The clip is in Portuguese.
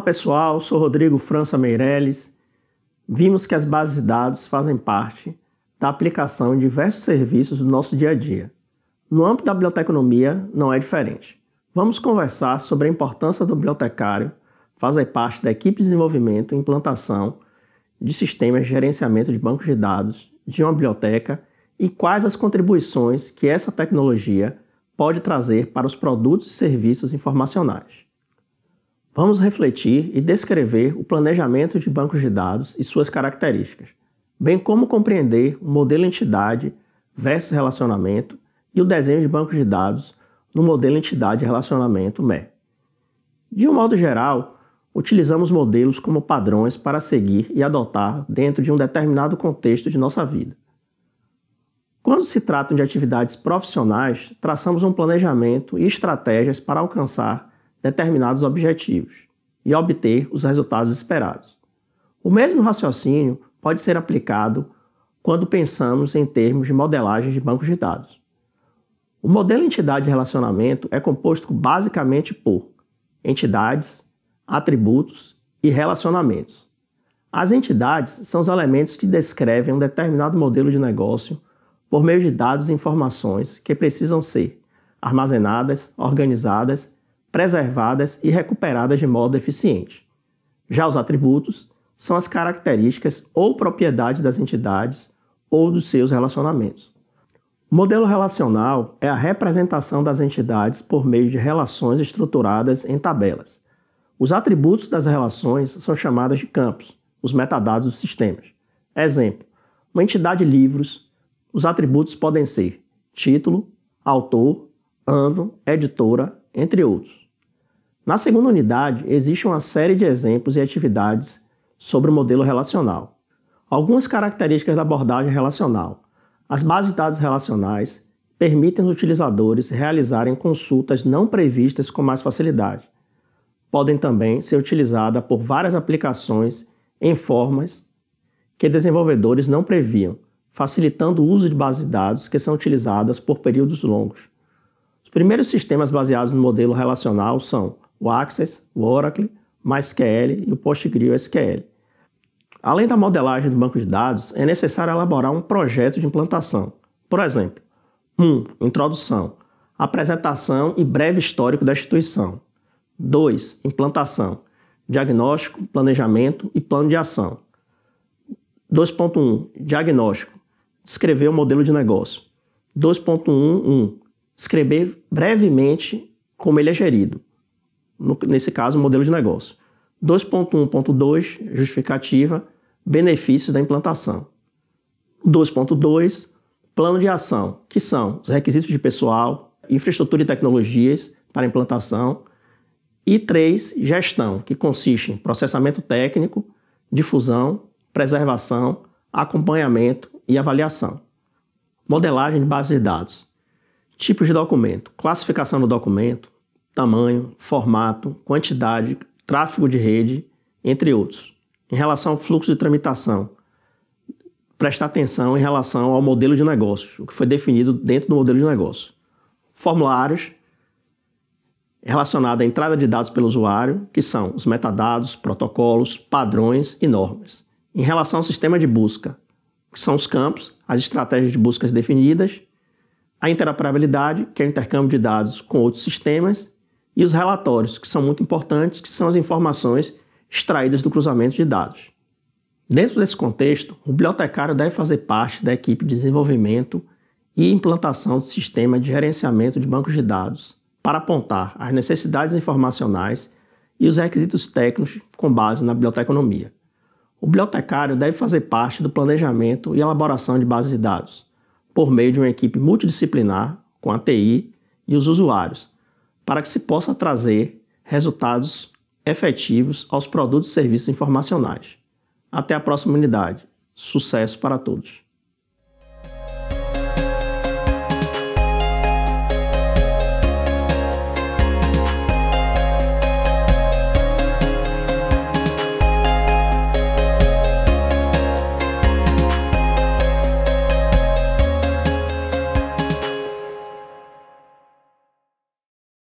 Olá pessoal, sou Rodrigo França Meirelles. Vimos que as bases de dados fazem parte da aplicação de diversos serviços do nosso dia a dia. No âmbito da biblioteconomia não é diferente. Vamos conversar sobre a importância do bibliotecário fazer parte da equipe de desenvolvimento e implantação de sistemas de gerenciamento de bancos de dados de uma biblioteca e quais as contribuições que essa tecnologia pode trazer para os produtos e serviços informacionais. Vamos refletir e descrever o planejamento de bancos de dados e suas características, bem como compreender o modelo entidade versus relacionamento e o desenho de bancos de dados no modelo entidade relacionamento ME. De um modo geral, utilizamos modelos como padrões para seguir e adotar dentro de um determinado contexto de nossa vida. Quando se tratam de atividades profissionais, traçamos um planejamento e estratégias para alcançar determinados objetivos e obter os resultados esperados. O mesmo raciocínio pode ser aplicado quando pensamos em termos de modelagem de bancos de dados. O modelo entidade-relacionamento é composto basicamente por entidades, atributos e relacionamentos. As entidades são os elementos que descrevem um determinado modelo de negócio por meio de dados e informações que precisam ser armazenadas, organizadas preservadas e recuperadas de modo eficiente. Já os atributos são as características ou propriedades das entidades ou dos seus relacionamentos. O modelo relacional é a representação das entidades por meio de relações estruturadas em tabelas. Os atributos das relações são chamadas de campos, os metadados dos sistemas. Exemplo: uma entidade livros, os atributos podem ser título, autor, ano, editora, entre outros. Na segunda unidade, existe uma série de exemplos e atividades sobre o modelo relacional. Algumas características da abordagem relacional. As bases de dados relacionais permitem aos utilizadores realizarem consultas não previstas com mais facilidade. Podem também ser utilizadas por várias aplicações em formas que desenvolvedores não previam, facilitando o uso de bases de dados que são utilizadas por períodos longos. Os primeiros sistemas baseados no modelo relacional são o Access, o Oracle, MySQL e o PostgreSQL. Além da modelagem do banco de dados, é necessário elaborar um projeto de implantação. Por exemplo, 1. Um, introdução, apresentação e breve histórico da instituição. 2. Implantação, diagnóstico, planejamento e plano de ação. 2.1 Diagnóstico descrever o modelo de negócio. 2.1.1 descrever brevemente como ele é gerido no, nesse caso, modelo de negócio. 2.1.2, justificativa, benefícios da implantação. 2.2, plano de ação, que são os requisitos de pessoal, infraestrutura e tecnologias para implantação. E 3, gestão, que consiste em processamento técnico, difusão, preservação, acompanhamento e avaliação. Modelagem de bases de dados. Tipos de documento, classificação do documento, tamanho, formato, quantidade, tráfego de rede, entre outros. Em relação ao fluxo de tramitação, prestar atenção em relação ao modelo de negócio, o que foi definido dentro do modelo de negócio. Formulários relacionados à entrada de dados pelo usuário, que são os metadados, protocolos, padrões e normas. Em relação ao sistema de busca, que são os campos, as estratégias de buscas definidas, a interoperabilidade, que é o intercâmbio de dados com outros sistemas, e os relatórios, que são muito importantes, que são as informações extraídas do cruzamento de dados. Dentro desse contexto, o bibliotecário deve fazer parte da equipe de desenvolvimento e implantação do sistema de gerenciamento de bancos de dados para apontar as necessidades informacionais e os requisitos técnicos com base na biblioteconomia. O bibliotecário deve fazer parte do planejamento e elaboração de bases de dados, por meio de uma equipe multidisciplinar com a TI e os usuários, para que se possa trazer resultados efetivos aos produtos e serviços informacionais. Até a próxima unidade. Sucesso para todos!